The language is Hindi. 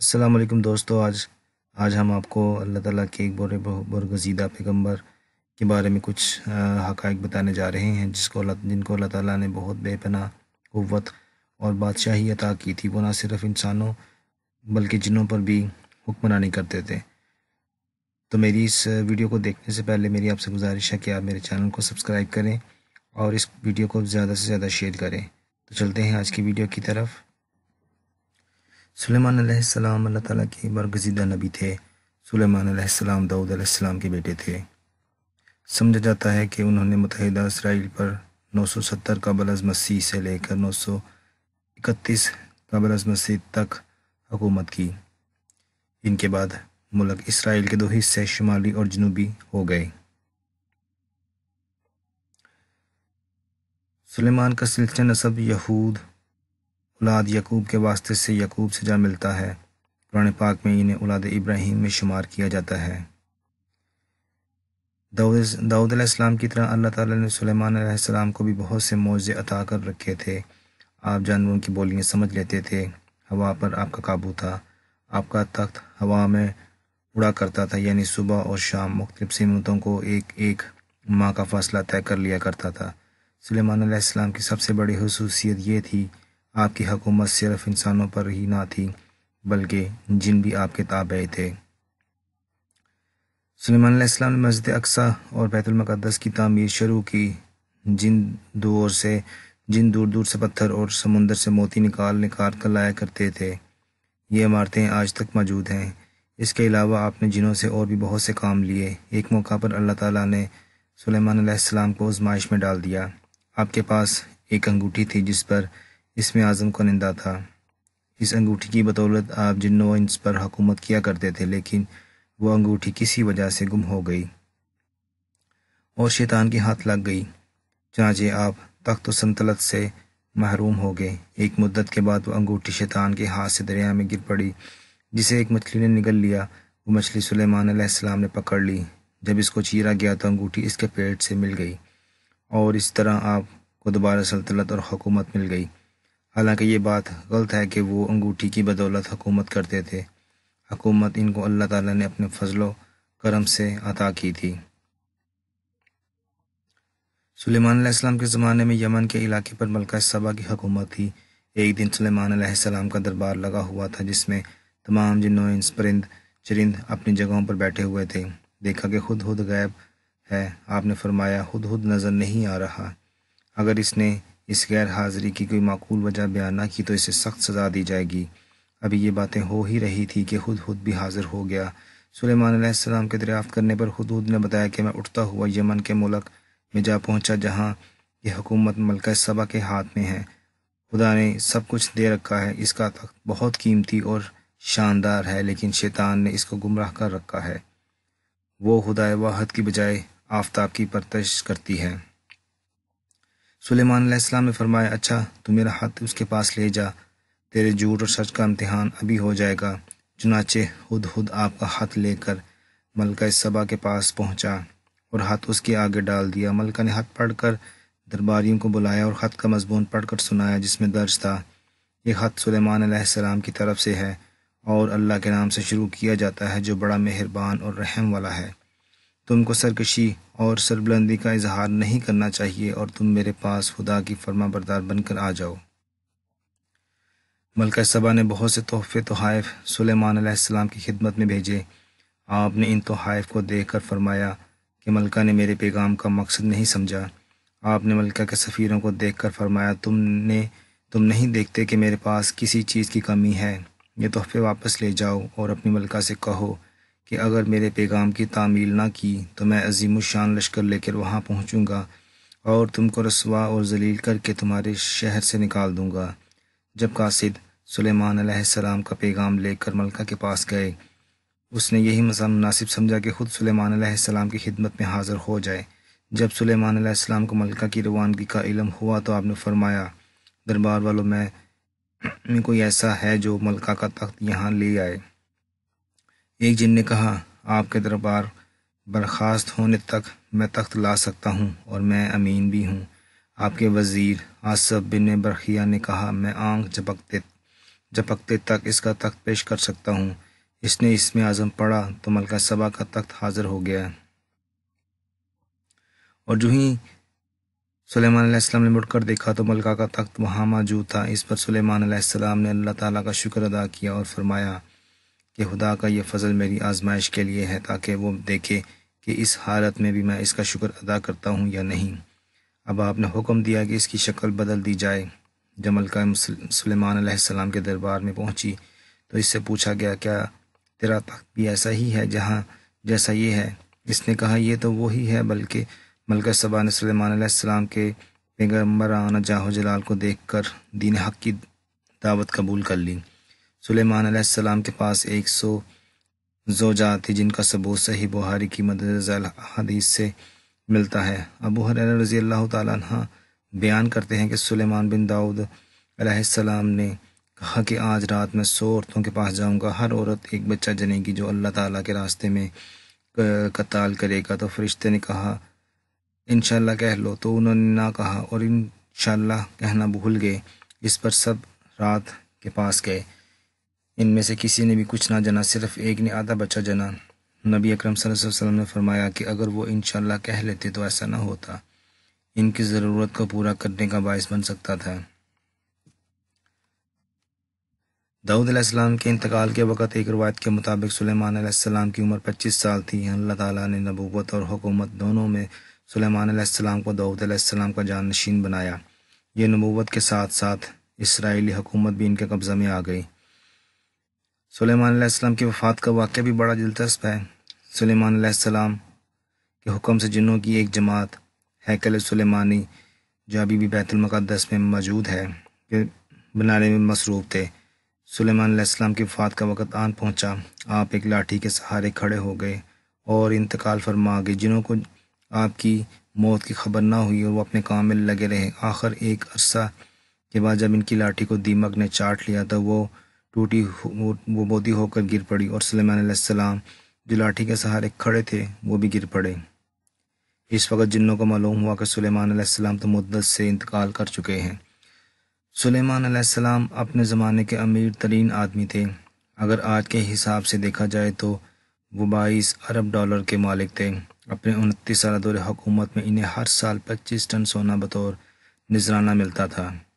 असलम दोस्तों आज आज हम आपको अल्लाह ताला के एक बोर बरगजीदा पैगम्बर के बारे में कुछ हक़ बताने जा रहे हैं जिसको जिनको अल्लाह ताला ने बहुत बेपना क़वत और बादशाही अता की थी वो ना सिर्फ इंसानों बल्कि जिनों पर भी हुक्मरानी करते थे तो मेरी इस वीडियो को देखने से पहले मेरी आपसे गुजारिश है कि आप मेरे चैनल को सब्सक्राइब करें और इस वीडियो को ज़्यादा से ज़्यादा शेयर करें तो चलते हैं आज की वीडियो की तरफ़ सुलेमान सलाम अल्लाह ताला के बरगजीदा नबी थे सुलेमान सलाम दाऊद सलाम के बेटे थे समझा जाता है कि उन्होंने मुतहदा इसराइल पर 970 काबल अज मसीह से लेकर 931 काबल अज मसीह तक हुकूमत की इनके बाद मुल्क इसराइल के दो हिस्से शुमाली और जनूबी हो गए सुलेमान का सिलसिला नसब यहूद औलाद यकूब के वास्ते से यकूब से जा मिलता है पुराने पाक में इन्हें औलाद इब्राहिम में शुमार किया जाता है दाऊद दाऊद की तरह अल्लाह ताला ने सुलेमान अलैहिस्सलाम को भी बहुत से मुआवजे अता कर रखे थे आप जानवरों की बोलियाँ समझ लेते थे हवा पर आपका काबू था आपका तख्त हवा में उड़ा करता था यानी सुबह और शाम मुख्तलिफ सीमतों को एक एक माह का फासला तय कर लिया करता था सलेमान अलैहिस्सलाम की सबसे बड़ी खसूसियत ये थी आपकी हुकूमत सिर्फ इंसानों पर ही ना थी बल्कि जिन भी आपके ताबे थे सलेमान इस्लाम ने मस्जिद अक्सा और बैतुलमक़दस की तमीर शुरू की जिन दूर से जिन दूर दूर से पत्थर और समुंदर से मोती निकाल निकाल कर लाया करते थे ये इमारतें आज तक मौजूद हैं इसके अलावा आपने जिनों से और भी बहुत से काम लिए एक मौका पर अल्लाह ताला ने सुलेमान को आजमाइश में डाल दिया आपके पास एक अंगूठी थी जिस पर इसमें आज़म का निंदा था इस अंगूठी की बदौलत आप जिन इंस पर हुकूमत किया करते थे लेकिन वह अंगूठी किसी वजह से गुम हो गई और शैतान के हाथ लग गई चाँचे आप तख्त संतलत से महरूम हो गए एक मुद्दत के बाद वह अंगूठी शैतान के हाथ से दरिया में गिर पड़ी जिसे एक मछली ने निगल लिया वो मछली सुलेमान सलाम ने पकड़ ली जब इसको चीरा गया तो अंगूठी इसके पेट से मिल गई और इस तरह आपको दोबारा सल्तनत और हुकूमत मिल गई हालांकि ये बात गलत है कि वो अंगूठी की बदौलत हकूमत करते थे हकूमत इनको अल्लाह ताला ने अपने फजलो करम से अता की थी सुलेमान अलैहिस्सलाम के ज़माने में यमन के इलाके पर मलका सबा की हकूमत थी एक दिन सुलेमान अलैहिस्सलाम का दरबार लगा हुआ था जिसमें तमाम जिन्नों इंस परिंद चरिंद अपनी जगहों पर बैठे हुए थे देखा कि खुद खुद गायब है आपने फरमाया खुद खुद नज़र नहीं आ रहा अगर इसने इस गैर हाज़िरी की कोई माकूल वजह बयान ना की तो इसे सख्त सज़ा दी जाएगी अभी ये बातें हो ही रही थी कि खुद खुद भी हाज़िर हो गया सुलेमान के दरियाफ़्त करने पर हदूद ने बताया कि मैं उठता हुआ यमन के मुल्क में जा पहुंचा जहां यह हुकूमत मलका सबा के हाथ में है खुदा ने सब कुछ दे रखा है इसका तख्त बहुत कीमती और शानदार है लेकिन शैतान ने इसको गुमराह कर रखा है वो खुदा वाहद की बजाय आफ्ताब की परतश करती है सुलेमान सलेमान ने फरमाया अच्छा तो मेरा हाथ उसके पास ले जा तेरे झूठ और सच का इम्तहान अभी हो जाएगा चुनाचे हद हद आपका हाथ लेकर मलका सबा के पास पहुंचा और हाथ उसके आगे डाल दिया मलका ने हाथ पढ़कर दरबारियों को बुलाया और ख़त का मजमून पढ़कर सुनाया जिसमें दर्ज था ये ख़त सुलेमान की तरफ से है और अल्लाह के नाम से शुरू किया जाता है जो बड़ा मेहरबान और रहम वाला है तुमको सरकशी और सरबलंदी का इजहार नहीं करना चाहिए और तुम मेरे पास खुदा की फर्मा बरदार बनकर आ जाओ मलका सबा ने बहुत से तोहफे तोहफ़ सलाम की खिदमत में भेजे आपने इन तोहफ़ को देख कर फरमाया कि मलका ने मेरे पैगाम का मकसद नहीं समझा आपने मलका के सफ़ीरों को देख कर फरमाया तुमने तुम नहीं देखते कि मेरे पास किसी चीज़ की कमी है ये तोहफ़े वापस ले जाओ और अपनी मलका से कहो कि अगर मेरे पैगाम की तामील ना की तो मैं अजीम शान लश्कर लेकर वहाँ पहुँचूँगा और तुमको रसवा और जलील करके तुम्हारे शहर से निकाल दूँगा जब कासिद सुलेमान सलाम का पैगाम लेकर मलका के पास गए उसने यही मसा मुनासिब समझा कि ख़ुद सुलेमान सलाम की खिदमत में हाज़िर हो जाए जब सुलेमान सलाम को मलका की रवानगी का इलम हुआ तो आपने फरमाया दरबार वालों में कोई ऐसा है जो मलका का तख्त यहाँ ले आए एक जिन ने कहा आपके दरबार बर्खास्त होने तक मैं तख्त ला सकता हूँ और मैं अमीन भी हूँ आपके वज़ीर आसफ बिन बरखिया ने कहा मैं आंख झपकते झपकते तक इसका तख्त पेश कर सकता हूँ इसने इसमें आज़म पढ़ा तो मलका सबा का तख्त हाजिर हो गया और जो ही सुलेमान अलैहिस्सलाम ने मुड़कर देखा तो मलका का तख्त वहाँ मौजूद था इस पर सुलेमान अलैहिस्सलाम ने अल्लाह ताला का शुक्र अदा किया और फरमाया कि खुदा का यह फजल मेरी आजमाइश के लिए है ताकि वो देखे कि इस हालत में भी मैं इसका शुक्र अदा करता हूँ या नहीं अब आपने हुक्म दिया कि इसकी शक्ल बदल दी जाए जमल का सलेमान के दरबार में पहुँची तो इससे पूछा गया क्या तेरा तख्त भी ऐसा ही है जहाँ जैसा ये है इसने कहा यह तो वही है बल्कि मलका सबा ने सलेमान के पैगम्बर आना जाहो जलाल को देख कर दीन हक की दावत कबूल कर ली सुलेमान सलाम के पास एक सौ जोजा थी जिनका सबूत सही बुहारी की मदद हदीस से मिलता है अबू हर रजी अल्लाह तह बयान करते हैं कि सुलेमान बिन दाऊद अलैहिस्सलाम ने कहा कि आज रात मैं सौ औरतों के पास जाऊंगा हर औरत एक बच्चा जनेगी जो अल्लाह ताला के रास्ते में कताल करेगा तो फरिश्ते ने कहा इन कह लो तो उन्होंने ना कहा और इन कहना भूल गए इस पर सब रात के पास गए इनमें से किसी ने भी कुछ ना जाना सिर्फ एक ने आधा बच्चा जाना नबी अकरम वसल्लम ने फरमाया कि अगर वो इन कह लेते तो ऐसा ना होता इनकी ज़रूरत को पूरा करने का बायस बन सकता था दाऊद अलैहिस्सलाम के इंतकाल के वक़्त एक रवायत के मुताबिक सुलेमान अलैहिस्सलाम की उम्र 25 साल थी अल्लाह ताला ने नबूवत और हुकूमत दोनों में सुलेमान अलैहिस्सलाम को दाऊद अलैहिस्सलाम का जानशीन बनाया ये नबूवत के साथ साथ इसराइली हुकूमत भी इनके कब्ज़े में आ गई सुलेमान की वफ़ात का वाक़ भी बड़ा दिलचस्प है सुलेमान के हुक्म से जिन्हों की एक जमात हैकल सुलेमानी जो अभी भी बैतुलमक़दस में मौजूद है बनाने में मसरूफ़ थे सुलेमान की वफ़ात का वक़्त आन पहुंचा आप एक लाठी के सहारे खड़े हो गए और इंतकाल फरमा गए जिन्हों को आपकी मौत की खबर ना हुई और वो अपने काम में लगे रहे आखिर एक अरसा के बाद जब इनकी लाठी को दीमक ने चाट लिया तो वो टूटी वो बोदी होकर गिर पड़ी और सलेमान जो लाठी के सहारे खड़े थे वो भी गिर पड़े इस वक्त जिन्नों को मालूम हुआ कि सुलेमान तो मुद्दत से इंतकाल कर चुके हैं सुलेमान अपने ज़माने के अमीर तरीन आदमी थे अगर आज के हिसाब से देखा जाए तो वो बाईस अरब डॉलर के मालिक थे अपने उनतीस साल दौरे हुकूमत में इन्हें हर साल पच्चीस टन सोना बतौर निजराना मिलता था